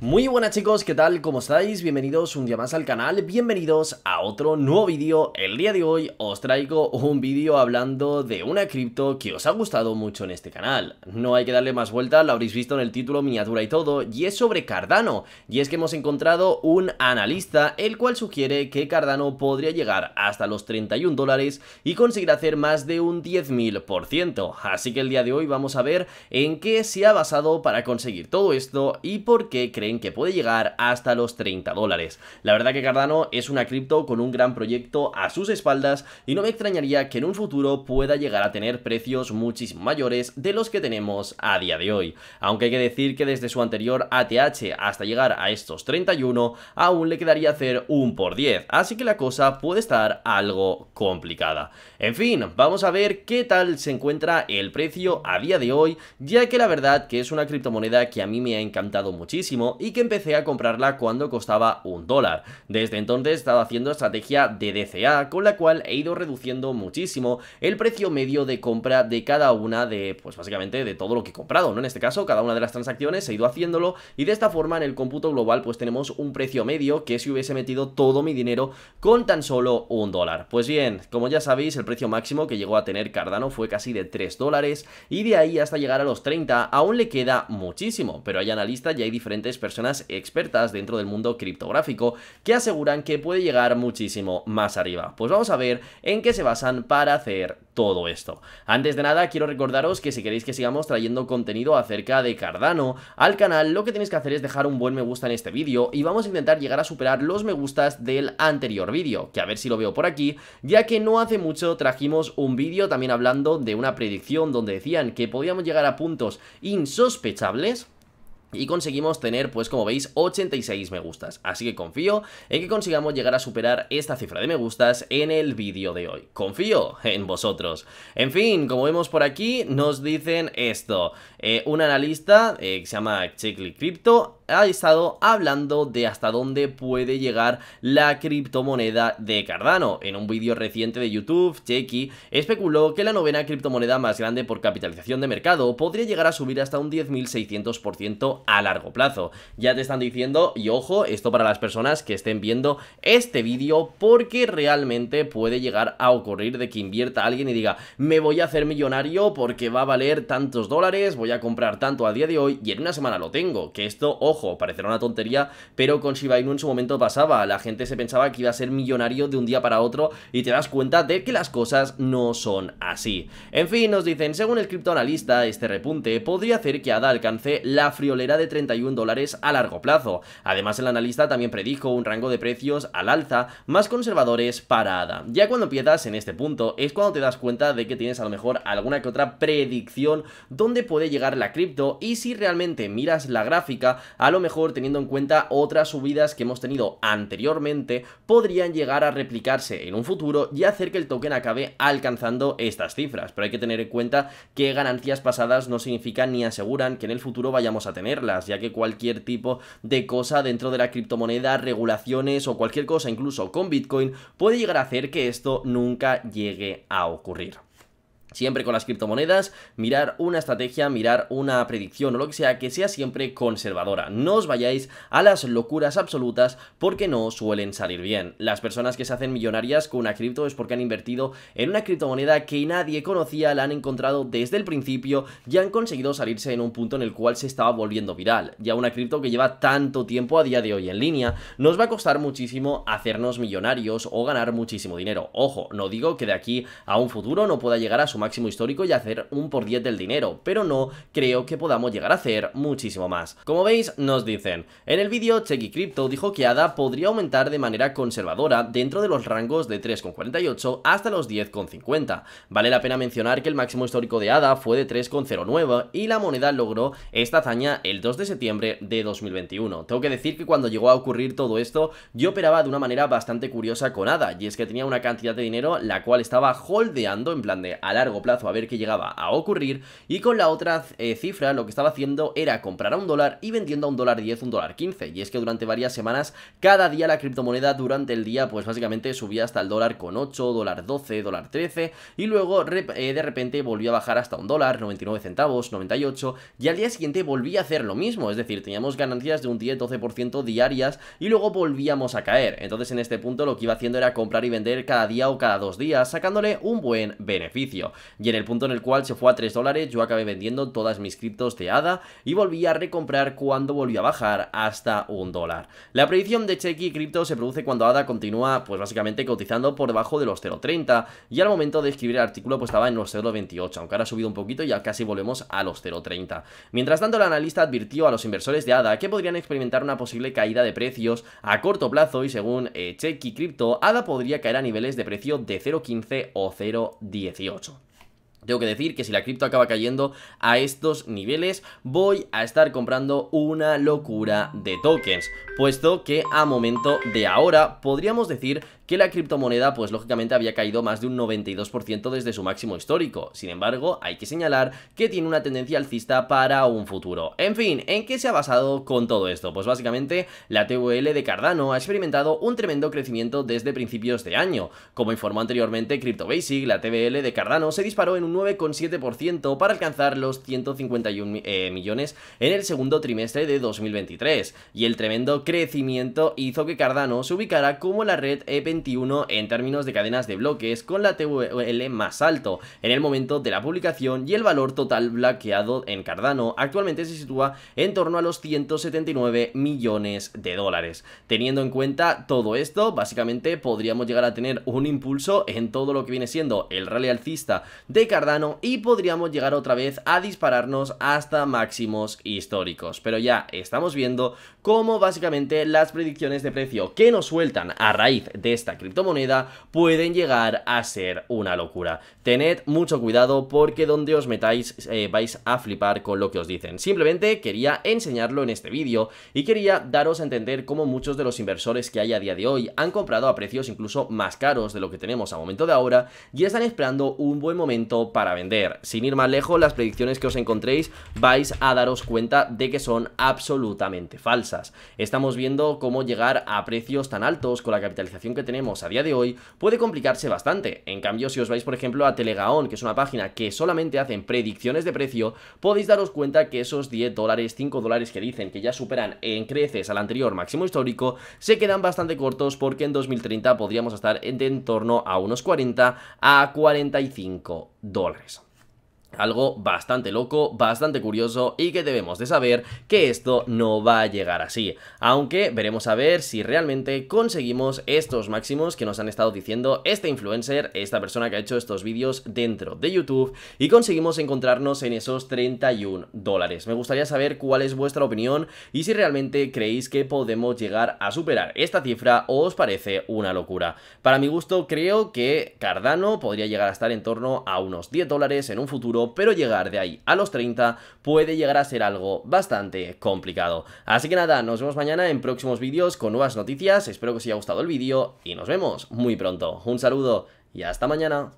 Muy buenas chicos, ¿qué tal? ¿Cómo estáis? Bienvenidos un día más al canal, bienvenidos a otro nuevo vídeo. El día de hoy os traigo un vídeo hablando de una cripto que os ha gustado mucho en este canal. No hay que darle más vuelta, lo habréis visto en el título, miniatura y todo, y es sobre Cardano. Y es que hemos encontrado un analista, el cual sugiere que Cardano podría llegar hasta los 31 dólares y conseguir hacer más de un 10.000%. Así que el día de hoy vamos a ver en qué se ha basado para conseguir todo esto y por qué cree que puede llegar hasta los 30 dólares. La verdad que Cardano es una cripto con un gran proyecto a sus espaldas y no me extrañaría que en un futuro pueda llegar a tener precios muchísimo mayores de los que tenemos a día de hoy. Aunque hay que decir que desde su anterior ATH hasta llegar a estos 31 aún le quedaría hacer un por 10, así que la cosa puede estar algo complicada. En fin, vamos a ver qué tal se encuentra el precio a día de hoy, ya que la verdad que es una criptomoneda que a mí me ha encantado muchísimo y que empecé a comprarla cuando costaba un dólar. Desde entonces he estado haciendo estrategia de DCA, con la cual he ido reduciendo muchísimo el precio medio de compra de cada una de, pues básicamente de todo lo que he comprado, ¿no? En este caso, cada una de las transacciones he ido haciéndolo y de esta forma en el cómputo global pues tenemos un precio medio que si hubiese metido todo mi dinero con tan solo un dólar. Pues bien, como ya sabéis, el precio máximo que llegó a tener Cardano fue casi de 3 dólares y de ahí hasta llegar a los 30 aún le queda muchísimo, pero hay analistas y hay diferentes personas personas expertas dentro del mundo criptográfico que aseguran que puede llegar muchísimo más arriba. Pues vamos a ver en qué se basan para hacer todo esto. Antes de nada, quiero recordaros que si queréis que sigamos trayendo contenido acerca de Cardano al canal, lo que tenéis que hacer es dejar un buen me gusta en este vídeo y vamos a intentar llegar a superar los me gustas del anterior vídeo, que a ver si lo veo por aquí, ya que no hace mucho trajimos un vídeo también hablando de una predicción donde decían que podíamos llegar a puntos insospechables y conseguimos tener, pues como veis, 86 me gustas. Así que confío en que consigamos llegar a superar esta cifra de me gustas en el vídeo de hoy. Confío en vosotros. En fin, como vemos por aquí, nos dicen esto. Eh, un analista eh, que se llama Checkly Crypto ha estado hablando de hasta dónde puede llegar la criptomoneda de Cardano. En un vídeo reciente de YouTube, Checky especuló que la novena criptomoneda más grande por capitalización de mercado podría llegar a subir hasta un 10.600% a largo plazo. Ya te están diciendo, y ojo, esto para las personas que estén viendo este vídeo, porque realmente puede llegar a ocurrir de que invierta alguien y diga, me voy a hacer millonario porque va a valer tantos dólares, voy a comprar tanto a día de hoy y en una semana lo tengo. Que esto, ojo, ojo, parecerá una tontería, pero con Shiba Inu en su momento pasaba. La gente se pensaba que iba a ser millonario de un día para otro y te das cuenta de que las cosas no son así. En fin, nos dicen, según el criptoanalista, este repunte podría hacer que ADA alcance la friolera de 31 dólares a largo plazo. Además, el analista también predijo un rango de precios al alza más conservadores para ADA. Ya cuando empiezas en este punto es cuando te das cuenta de que tienes a lo mejor alguna que otra predicción donde puede llegar la cripto y si realmente miras la gráfica, a lo mejor teniendo en cuenta otras subidas que hemos tenido anteriormente, podrían llegar a replicarse en un futuro y hacer que el token acabe alcanzando estas cifras. Pero hay que tener en cuenta que ganancias pasadas no significan ni aseguran que en el futuro vayamos a tenerlas, ya que cualquier tipo de cosa dentro de la criptomoneda, regulaciones o cualquier cosa, incluso con Bitcoin, puede llegar a hacer que esto nunca llegue a ocurrir. Siempre con las criptomonedas, mirar una estrategia, mirar una predicción o lo que sea, que sea siempre conservadora. No os vayáis a las locuras absolutas porque no suelen salir bien. Las personas que se hacen millonarias con una cripto es porque han invertido en una criptomoneda que nadie conocía, la han encontrado desde el principio y han conseguido salirse en un punto en el cual se estaba volviendo viral. Ya una cripto que lleva tanto tiempo a día de hoy en línea, nos va a costar muchísimo hacernos millonarios o ganar muchísimo dinero. Ojo, no digo que de aquí a un futuro no pueda llegar a su máximo histórico y hacer un por 10 del dinero, pero no creo que podamos llegar a hacer muchísimo más. Como veis, nos dicen, en el vídeo Checky Crypto dijo que ADA podría aumentar de manera conservadora dentro de los rangos de 3,48 hasta los 10,50. Vale la pena mencionar que el máximo histórico de ADA fue de 3,09 y la moneda logró esta hazaña el 2 de septiembre de 2021. Tengo que decir que cuando llegó a ocurrir todo esto, yo operaba de una manera bastante curiosa con ADA, y es que tenía una cantidad de dinero la cual estaba holdeando en plan de a plazo a ver qué llegaba a ocurrir y con la otra eh, cifra lo que estaba haciendo era comprar a un dólar y vendiendo a un dólar 10, un dólar 15 y es que durante varias semanas cada día la criptomoneda durante el día pues básicamente subía hasta el dólar con 8, dólar 12, dólar 13 y luego eh, de repente volvió a bajar hasta un dólar, 99 centavos, 98 y al día siguiente volvía a hacer lo mismo, es decir, teníamos ganancias de un 10-12% diarias y luego volvíamos a caer. Entonces en este punto lo que iba haciendo era comprar y vender cada día o cada dos días, sacándole un buen beneficio y en el punto en el cual se fue a 3 dólares yo acabé vendiendo todas mis criptos de ADA y volví a recomprar cuando volvió a bajar hasta 1 dólar. La predicción de y Crypto se produce cuando ADA continúa pues básicamente cotizando por debajo de los 0.30 y al momento de escribir el artículo pues estaba en los 0.28 aunque ahora ha subido un poquito y ya casi volvemos a los 0.30. Mientras tanto el analista advirtió a los inversores de ADA que podrían experimentar una posible caída de precios a corto plazo y según eh, y Crypto ADA podría caer a niveles de precio de 0.15 o 0.18. Tengo que decir que si la cripto acaba cayendo a estos niveles, voy a estar comprando una locura de tokens, puesto que a momento de ahora podríamos decir que la criptomoneda pues lógicamente había caído más de un 92% desde su máximo histórico. Sin embargo, hay que señalar que tiene una tendencia alcista para un futuro. En fin, ¿en qué se ha basado con todo esto? Pues básicamente la TVL de Cardano ha experimentado un tremendo crecimiento desde principios de año. Como informó anteriormente CryptoBasic, la TVL de Cardano se disparó en un 9,7% para alcanzar los 151 eh, millones en el segundo trimestre de 2023 y el tremendo crecimiento hizo que Cardano se ubicara como la red e en términos de cadenas de bloques con la TVL más alto en el momento de la publicación y el valor total bloqueado en Cardano actualmente se sitúa en torno a los 179 millones de dólares. Teniendo en cuenta todo esto, básicamente podríamos llegar a tener un impulso en todo lo que viene siendo el rally alcista de Cardano y podríamos llegar otra vez a dispararnos hasta máximos históricos. Pero ya estamos viendo cómo básicamente las predicciones de precio que nos sueltan a raíz de este criptomoneda pueden llegar a ser una locura. Tened mucho cuidado porque donde os metáis eh, vais a flipar con lo que os dicen. Simplemente quería enseñarlo en este vídeo y quería daros a entender cómo muchos de los inversores que hay a día de hoy han comprado a precios incluso más caros de lo que tenemos a momento de ahora y están esperando un buen momento para vender. Sin ir más lejos, las predicciones que os encontréis vais a daros cuenta de que son absolutamente falsas. Estamos viendo cómo llegar a precios tan altos con la capitalización que tenemos a día de hoy puede complicarse bastante. En cambio, si os vais por ejemplo a Telegaon, que es una página que solamente hacen predicciones de precio, podéis daros cuenta que esos 10 dólares, 5 dólares que dicen que ya superan en creces al anterior máximo histórico, se quedan bastante cortos porque en 2030 podríamos estar en torno a unos 40 a 45 dólares. Algo bastante loco, bastante curioso y que debemos de saber que esto no va a llegar así. Aunque veremos a ver si realmente conseguimos estos máximos que nos han estado diciendo este influencer, esta persona que ha hecho estos vídeos dentro de YouTube y conseguimos encontrarnos en esos 31 dólares. Me gustaría saber cuál es vuestra opinión y si realmente creéis que podemos llegar a superar esta cifra o os parece una locura. Para mi gusto creo que Cardano podría llegar a estar en torno a unos 10 dólares en un futuro pero llegar de ahí a los 30 puede llegar a ser algo bastante complicado. Así que nada, nos vemos mañana en próximos vídeos con nuevas noticias, espero que os haya gustado el vídeo y nos vemos muy pronto. Un saludo y hasta mañana.